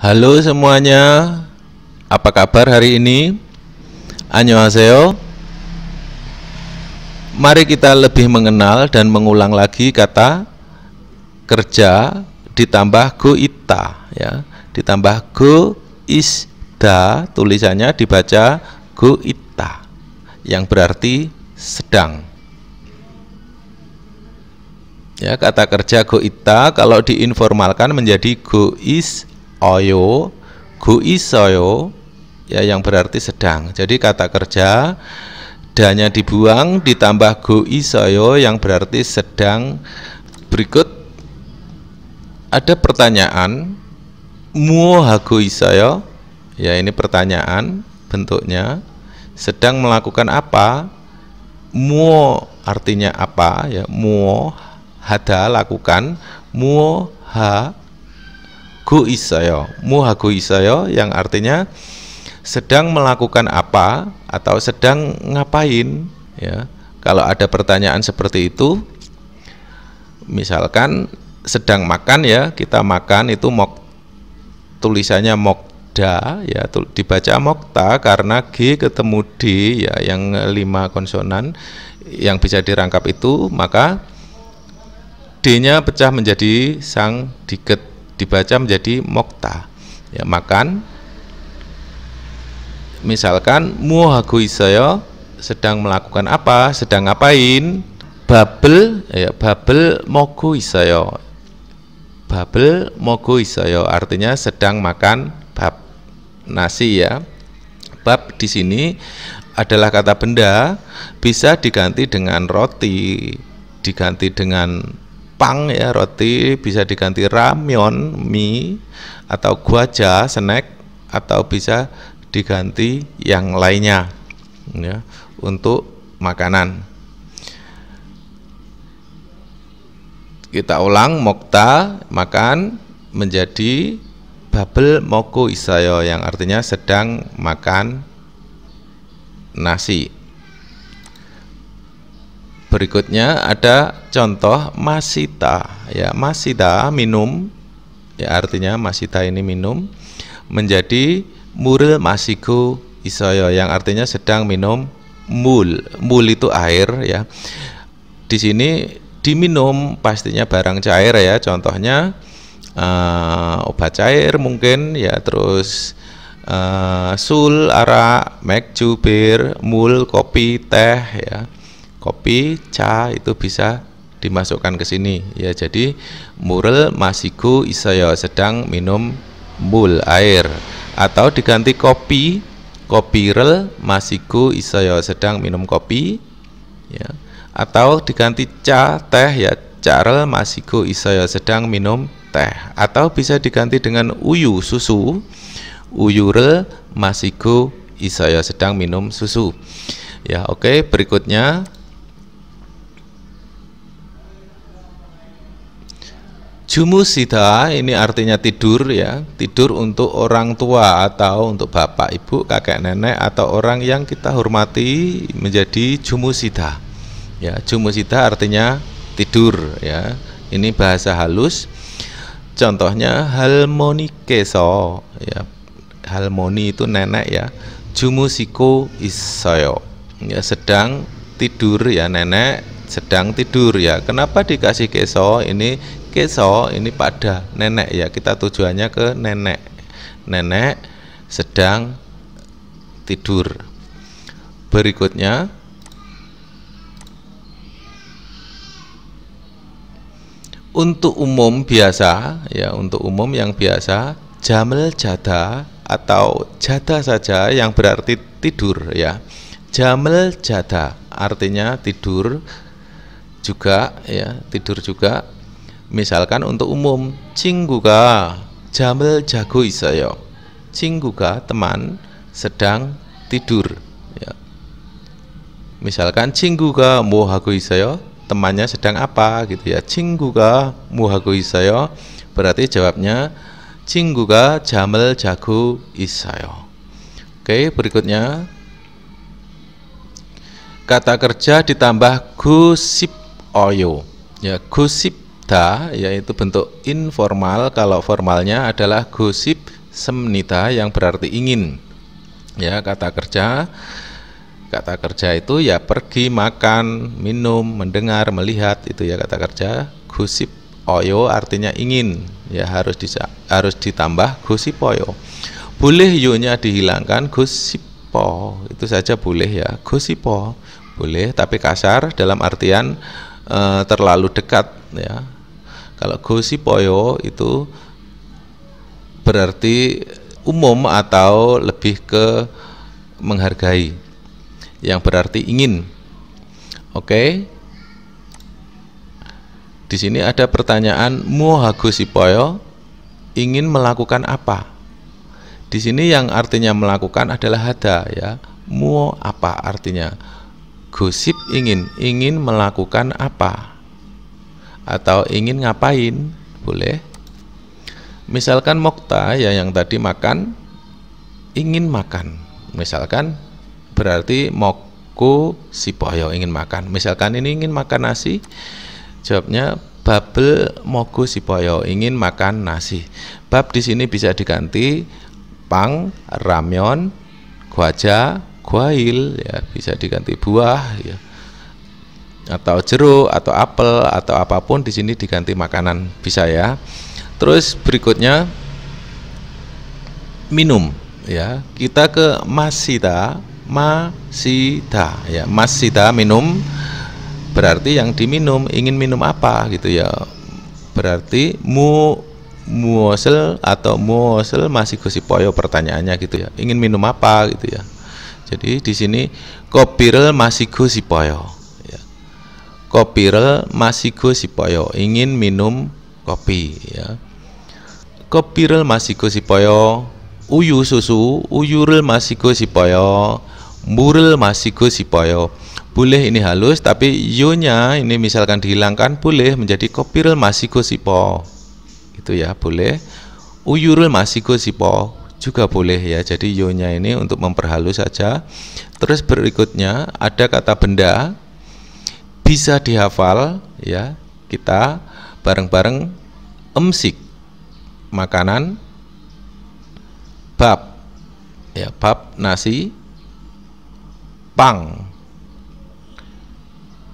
Halo semuanya, apa kabar hari ini? Annyeonghaseyo Mari kita lebih mengenal dan mengulang lagi kata kerja ditambah go ita ya ditambah go isda tulisannya dibaca go ita yang berarti sedang ya kata kerja go ita kalau diinformalkan menjadi go is oyo isoyo ya yang berarti sedang jadi kata kerja danya dibuang ditambah isoyo yang berarti sedang berikut ada pertanyaan muo isoyo ya ini pertanyaan bentuknya sedang melakukan apa muo artinya apa ya muo hada lakukan muo ha hago isayo mu isayo yang artinya sedang melakukan apa atau sedang ngapain ya kalau ada pertanyaan seperti itu misalkan sedang makan ya kita makan itu mok tulisannya mokda ya tul, dibaca mokta karena g ketemu d ya yang lima konsonan yang bisa dirangkap itu maka d-nya pecah menjadi sang diket dibaca menjadi mokta ya makan misalkan muhagoisaya sedang melakukan apa sedang ngapain babel ya babel mogoisaya babel mogoisaya artinya sedang makan bab nasi ya bab di sini adalah kata benda bisa diganti dengan roti diganti dengan Jepang ya roti bisa diganti ramyeon mie atau guaja snack atau bisa diganti yang lainnya ya untuk makanan kita ulang mokta makan menjadi babel moko isayo yang artinya sedang makan nasi Berikutnya ada contoh masita ya masita minum ya artinya masita ini minum menjadi muril masiku isoyo yang artinya sedang minum mul mul itu air ya di sini diminum pastinya barang cair ya contohnya uh, obat cair mungkin ya terus uh, sul arak mek jubir mul kopi teh ya kopi, ca itu bisa dimasukkan ke sini ya jadi murel masiku isaya sedang minum mul air atau diganti kopi kopi rel masiku isaya sedang minum kopi ya atau diganti ca teh ya carel masiku isaya sedang minum teh atau bisa diganti dengan uyu susu uyurel masiku isaya sedang minum susu ya oke okay, berikutnya Jumusida ini artinya tidur ya, tidur untuk orang tua atau untuk bapak, ibu, kakek, nenek atau orang yang kita hormati menjadi jumusida. Ya, jumusida artinya tidur ya. Ini bahasa halus. Contohnya halmoni keso ya. Halmoni itu nenek ya. Jumusiko isoyo. Ya sedang tidur ya nenek sedang tidur ya kenapa dikasih keso ini keso ini pada nenek ya kita tujuannya ke nenek nenek sedang tidur berikutnya untuk umum biasa ya untuk umum yang biasa jamel jada atau jada saja yang berarti tidur ya jamel jada artinya tidur juga ya tidur juga misalkan untuk umum cingguga jamel jago isayo cingguga teman sedang tidur ya. misalkan cingguga mohago isayo temannya sedang apa gitu ya cingguga mohago isayo berarti jawabnya cingguga jamel jago isayo oke berikutnya kata kerja ditambah gosip oyo. Ya, gosip da yaitu bentuk informal kalau formalnya adalah gosip semnita yang berarti ingin. Ya, kata kerja kata kerja itu ya pergi makan, minum, mendengar, melihat itu ya kata kerja. Gosip oyo artinya ingin. Ya harus disa harus ditambah gosip oyo. Boleh yunya dihilangkan gosipo. Itu saja boleh ya. Gosipo. Boleh tapi kasar dalam artian uh, terlalu dekat ya kalau gosi poyo itu berarti umum atau lebih ke menghargai yang berarti ingin oke di sini ada pertanyaan poyo ingin melakukan apa di sini yang artinya melakukan adalah hada ya muo apa artinya gosip ingin ingin melakukan apa atau ingin ngapain boleh misalkan mokta ya yang tadi makan ingin makan misalkan berarti moku sipoyo ingin makan misalkan ini ingin makan nasi jawabnya babel moku sipoyo ingin makan nasi bab di sini bisa diganti pang ramyon guaja guail ya bisa diganti buah ya atau jeruk atau apel atau apapun di sini diganti makanan bisa ya terus berikutnya minum ya kita ke masita masita ya masita minum berarti yang diminum ingin minum apa gitu ya berarti mu muosel atau muosel masih gosipoyo pertanyaannya gitu ya ingin minum apa gitu ya jadi di sini kopirel masigo sipoyo. Ya. Kopirel masigo sipoyo ingin minum kopi. Ya. Kopirel masigo sipoyo uyu susu uyurel masigo sipoyo murel masigo sipoyo. Boleh ini halus tapi yunya ini misalkan dihilangkan boleh menjadi kopirel masigo sipo. Itu ya boleh. Uyurel masigo sipo juga boleh ya. Jadi yonya ini untuk memperhalus saja. Terus berikutnya ada kata benda bisa dihafal ya. Kita bareng-bareng emsik makanan bab ya bab nasi pang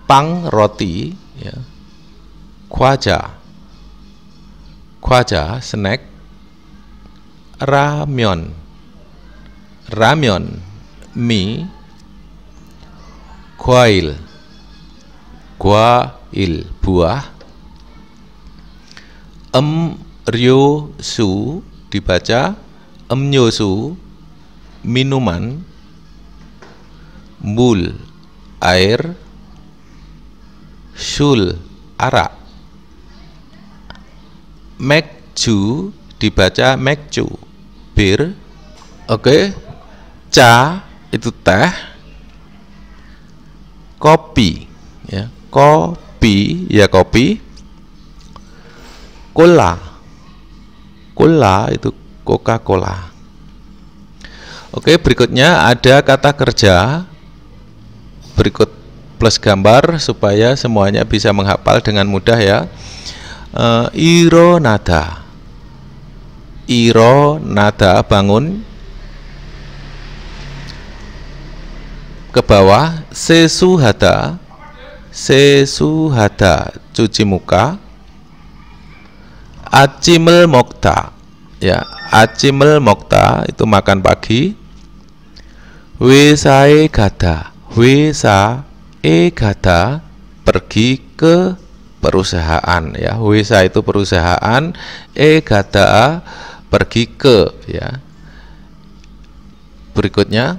pang roti ya kwaja kwaja snack ramyon ramyon mie guail guail buah em ryo su dibaca su minuman mul air sul arak mekju dibaca mekju bir oke okay. ca itu teh kopi ya kopi ya kopi cola cola itu coca cola oke okay, berikutnya ada kata kerja berikut plus gambar supaya semuanya bisa menghafal dengan mudah ya uh, ironada iro nada bangun ke bawah sesuhada sesuhada cuci muka acimel mokta ya acimel mokta itu makan pagi wisae gada wisa e gada pergi ke perusahaan ya wisa itu perusahaan e gada pergi ke ya berikutnya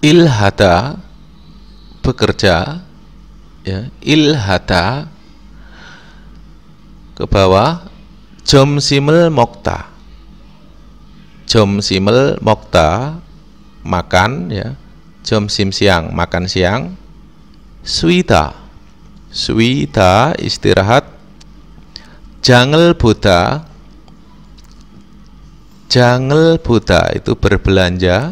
ilhata bekerja ya ilhata ke bawah jom simel mokta jom simel mokta makan ya jom sim siang makan siang swita swita istirahat jangel buddha Jangel buta itu berbelanja.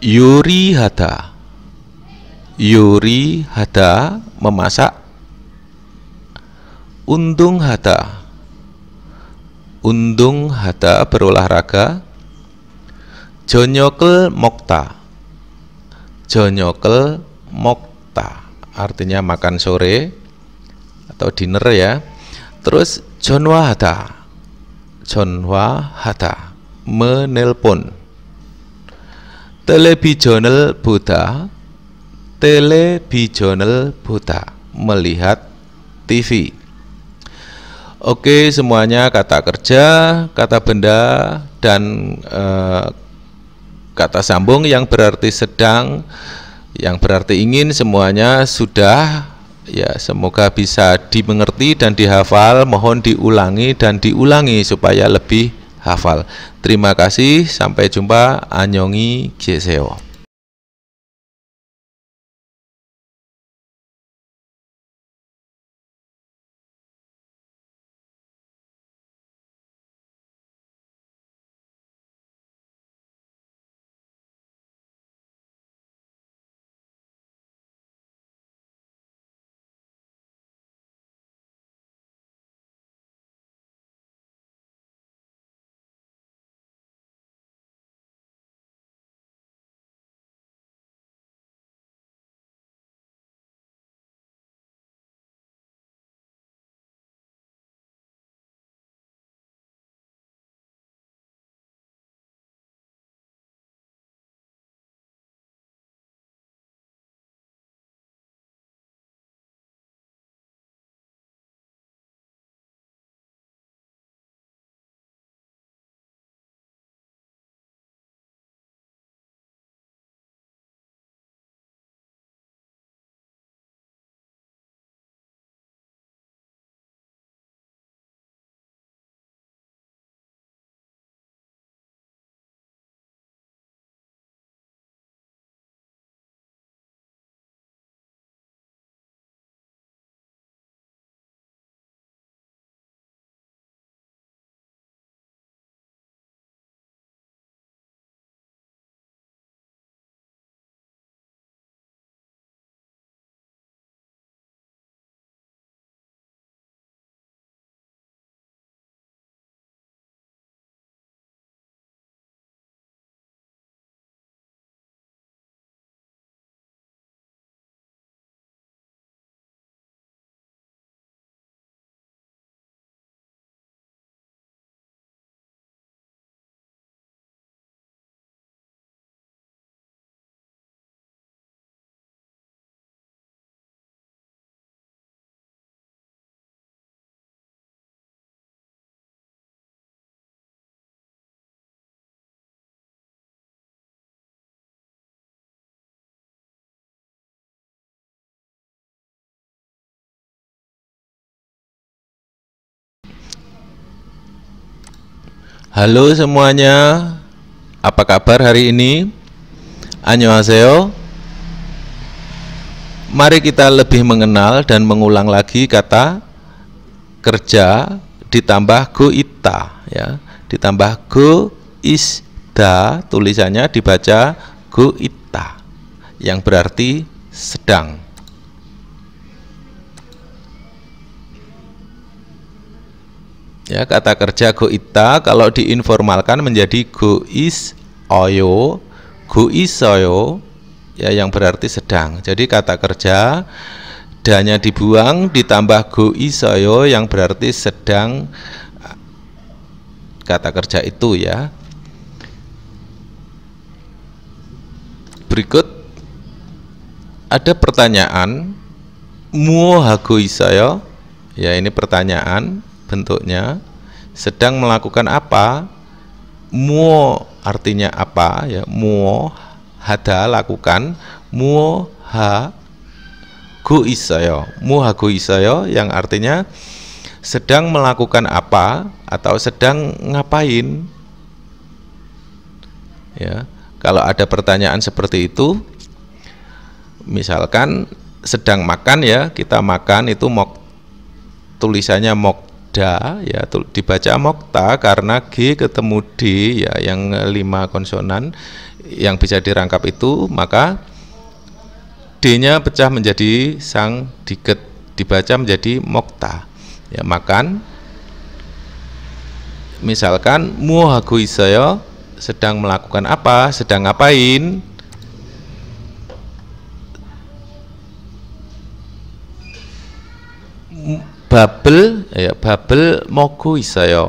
Yuri hata. Yuri hata memasak. Undung hata. Undung hata berolahraga. Jonyokel mokta. Jonyokel mokta artinya makan sore atau dinner ya. Terus Jonwa hata. Jonwa Hatta menelpon televisional Buddha. televisional Buddha melihat TV Oke semuanya kata kerja kata benda dan e, kata sambung yang berarti sedang yang berarti ingin semuanya sudah Ya, semoga bisa dimengerti dan dihafal. Mohon diulangi dan diulangi supaya lebih hafal. Terima kasih, sampai jumpa. Anyongi Jeseo. Halo semuanya, apa kabar hari ini? Annyeonghaseyo Mari kita lebih mengenal dan mengulang lagi kata kerja ditambah go ita ya ditambah go isda tulisannya dibaca go ita yang berarti sedang ya kata kerja goita kalau diinformalkan menjadi gois oyo gois oyo ya yang berarti sedang jadi kata kerja danya dibuang ditambah gois oyo yang berarti sedang kata kerja itu ya berikut ada pertanyaan muo isayo ya ini pertanyaan bentuknya sedang melakukan apa muo artinya apa ya muo hada lakukan muo ha gu isayo ya? ha gu isayo ya? yang artinya sedang melakukan apa atau sedang ngapain ya kalau ada pertanyaan seperti itu misalkan sedang makan ya kita makan itu mok tulisannya mok da ya dibaca mokta karena g ketemu d ya yang lima konsonan yang bisa dirangkap itu maka d-nya pecah menjadi sang diket dibaca menjadi mokta ya makan misalkan muhaguisaya sedang melakukan apa sedang ngapain babel ya babel mogo isaya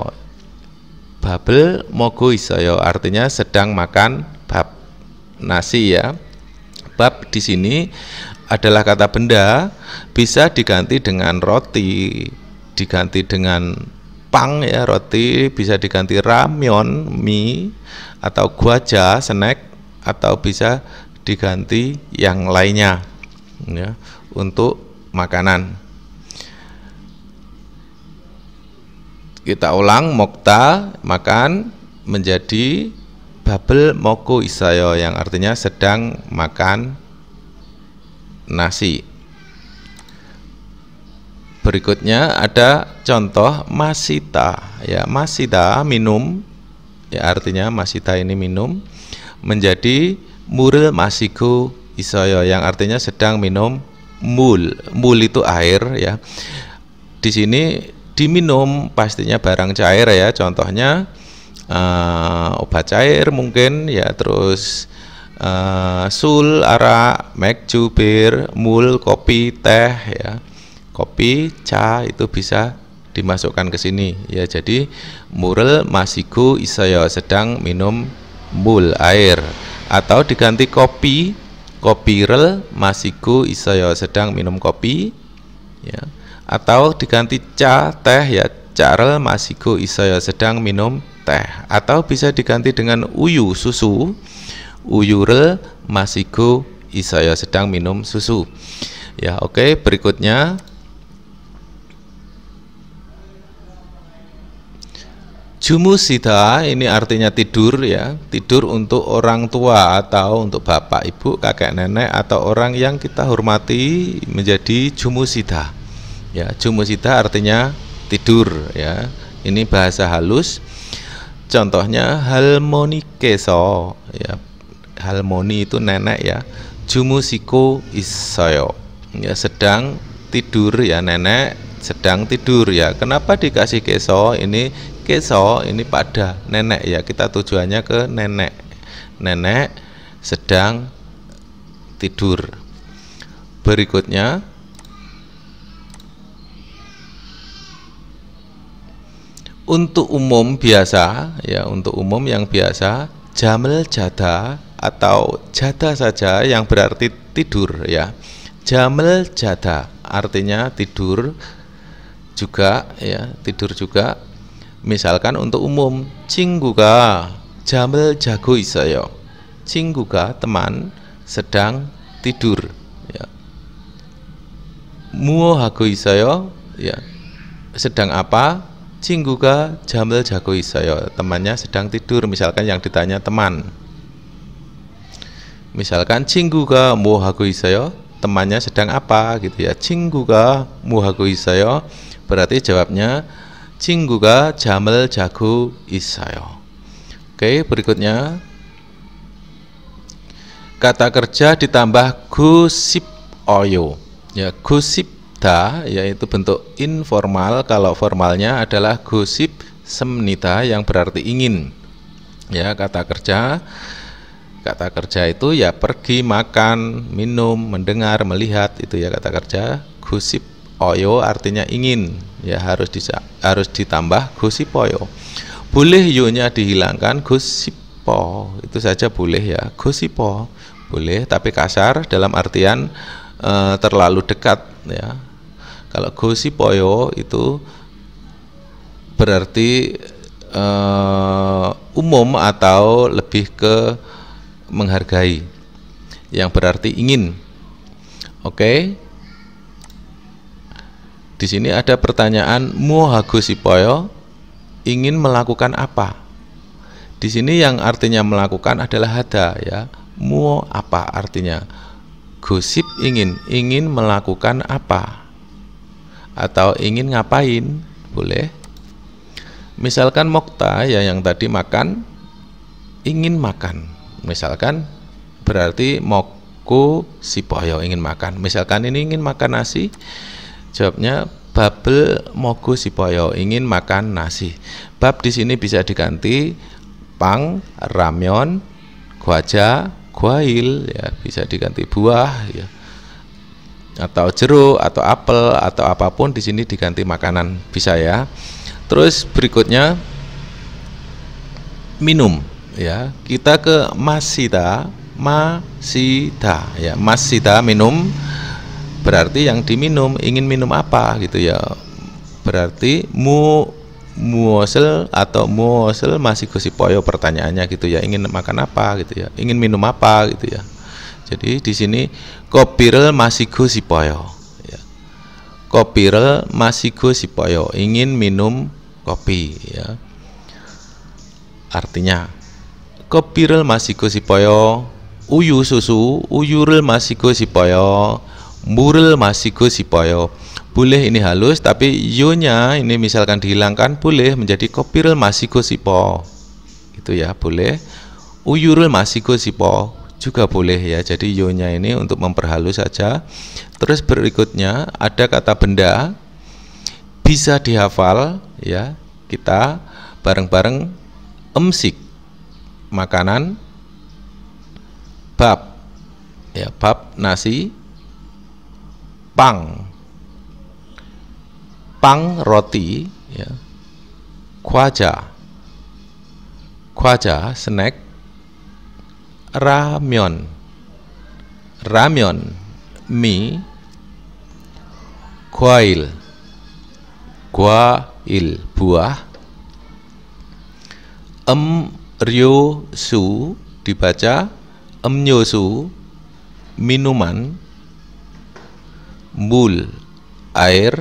babel mogo isaya artinya sedang makan bab nasi ya bab di sini adalah kata benda bisa diganti dengan roti diganti dengan pang ya roti bisa diganti ramyon mie atau guaja snack atau bisa diganti yang lainnya ya untuk makanan Kita ulang mokta makan menjadi babel moko isayo yang artinya sedang makan nasi. Berikutnya ada contoh masita ya masita minum ya artinya masita ini minum menjadi muril masiku isoyo yang artinya sedang minum mul mul itu air ya di sini diminum pastinya barang cair ya contohnya uh, obat cair mungkin ya terus uh, sul arak mekju bir mul kopi teh ya kopi ca itu bisa dimasukkan ke sini ya jadi murel masiku isaya sedang minum mul air atau diganti kopi kopi rel masiku isaya sedang minum kopi ya atau diganti ca teh ya Carel masiko Isaya sedang minum teh atau bisa diganti dengan uyu susu Uyure masiko Isaya sedang minum susu ya oke okay, berikutnya Jumusita ini artinya tidur ya, tidur untuk orang tua atau untuk bapak, ibu, kakek, nenek atau orang yang kita hormati menjadi Sita ya jumusita artinya tidur ya ini bahasa halus contohnya halmoni keso ya halmoni itu nenek ya jumusiko isoyo ya sedang tidur ya nenek sedang tidur ya kenapa dikasih keso ini keso ini pada nenek ya kita tujuannya ke nenek nenek sedang tidur berikutnya untuk umum biasa ya untuk umum yang biasa jamel jada atau jada saja yang berarti tidur ya jamel jada artinya tidur juga ya tidur juga misalkan untuk umum cingguga jamel jago isayo ya. cingguga teman sedang tidur ya muo hago isayo ya sedang apa Cingguga Jamel Jago Isoyo temannya sedang tidur misalkan yang ditanya teman misalkan Cingguka Mohago Isoyo temannya sedang apa gitu ya Cingguka Mohago Isoyo berarti jawabnya Cingguga Jamel Jago Isoyo oke berikutnya kata kerja ditambah gusip oyo ya Gusip semnita yaitu bentuk informal kalau formalnya adalah gosip semnita yang berarti ingin ya kata kerja kata kerja itu ya pergi makan minum mendengar melihat itu ya kata kerja gosip oyo artinya ingin ya harus bisa harus ditambah gosip oyo boleh yunya dihilangkan gosipo itu saja boleh ya gosipo boleh tapi kasar dalam artian e, terlalu dekat ya kalau gosipoyo itu berarti uh, umum atau lebih ke menghargai yang berarti ingin. Oke. Okay? Di sini ada pertanyaan poyo ingin melakukan apa? Di sini yang artinya melakukan adalah hada ya. Muo apa artinya? Gosip ingin, ingin melakukan apa? atau ingin ngapain boleh misalkan mokta ya yang tadi makan ingin makan misalkan berarti moku si sipoyo ingin makan misalkan ini ingin makan nasi jawabnya babel moku si sipoyo ingin makan nasi bab di sini bisa diganti pang ramyon guaja guail ya bisa diganti buah ya atau jeruk atau apel atau apapun di sini diganti makanan bisa ya. Terus berikutnya minum ya. Kita ke masita, masita ya. Masita minum berarti yang diminum ingin minum apa gitu ya. Berarti mu muosel atau muosel masih gosipoyo pertanyaannya gitu ya ingin makan apa gitu ya ingin minum apa gitu ya jadi di sini kopirel masigo sipoyo. Ya. Kopirel masigo sipoyo ingin minum kopi. Ya. Artinya kopirel masigo sipoyo uyu susu uyurel masigo sipoyo murel masigo sipoyo boleh ini halus tapi yonya ini misalkan dihilangkan boleh menjadi kopirel masigo sipo itu ya boleh uyurul masigo sipo juga boleh ya. Jadi yonya ini untuk memperhalus saja. Terus berikutnya ada kata benda bisa dihafal ya. Kita bareng-bareng emsik makanan bab ya bab nasi pang pang roti ya kwaja kwaja snack ramyon ramyon mie kuail kuail buah em ryo su dibaca su minuman bul air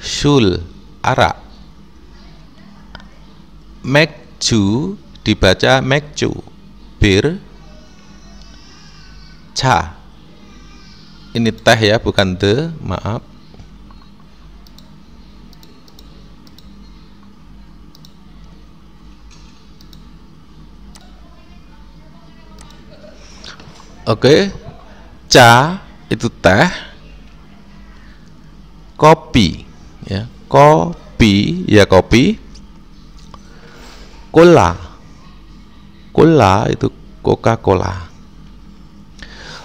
shul, arak mekju dibaca mekju bir cha, ini teh ya bukan the maaf Oke, okay. itu teh, kopi, ya kopi ya kopi, kola cola itu Coca-Cola.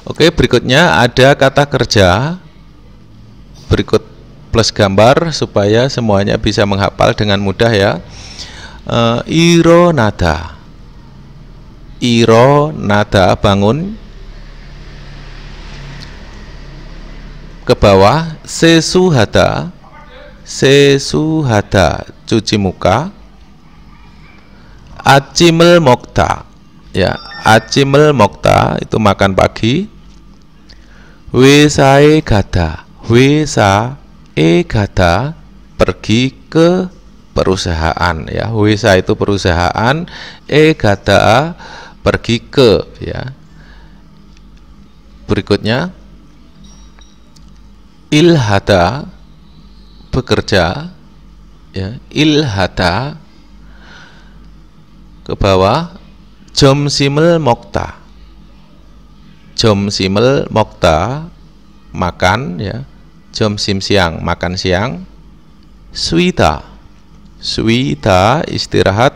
Oke, berikutnya ada kata kerja. Berikut plus gambar supaya semuanya bisa menghafal dengan mudah ya. E, eh, Iro nada. Iro nada bangun ke bawah sesuhada sesuhada cuci muka acimel mokta ya acimel mokta itu makan pagi wisae gada wisa e gada pergi ke perusahaan ya wisa itu perusahaan e gada pergi ke ya berikutnya ilhada bekerja ya ilhada ke bawah jom simel mokta jom simel mokta makan ya jom sim siang makan siang swita swita istirahat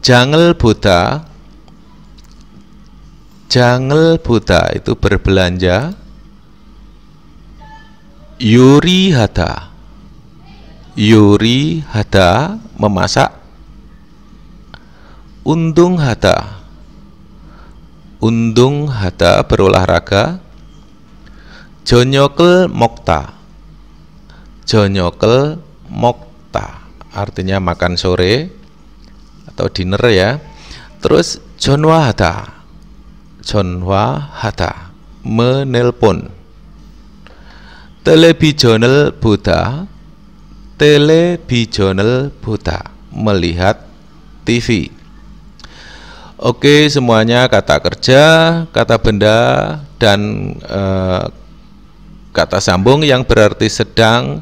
jangel buta jangel buta itu berbelanja yuri hata yuri hata memasak Undung Hata Undung Hata berolahraga Jonyokel Mokta Jonyokel Mokta artinya makan sore atau dinner ya terus Jonwa Hata Jonwa Hata menelpon telebijonel buddha telebijonel buta melihat TV Oke, semuanya kata kerja, kata benda, dan e, kata sambung yang berarti sedang,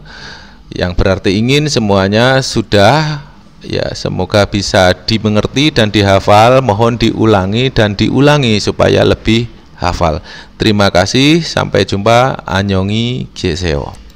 yang berarti ingin semuanya sudah ya semoga bisa dimengerti dan dihafal mohon diulangi dan diulangi supaya lebih hafal terima kasih sampai jumpa anyongi Jeseo.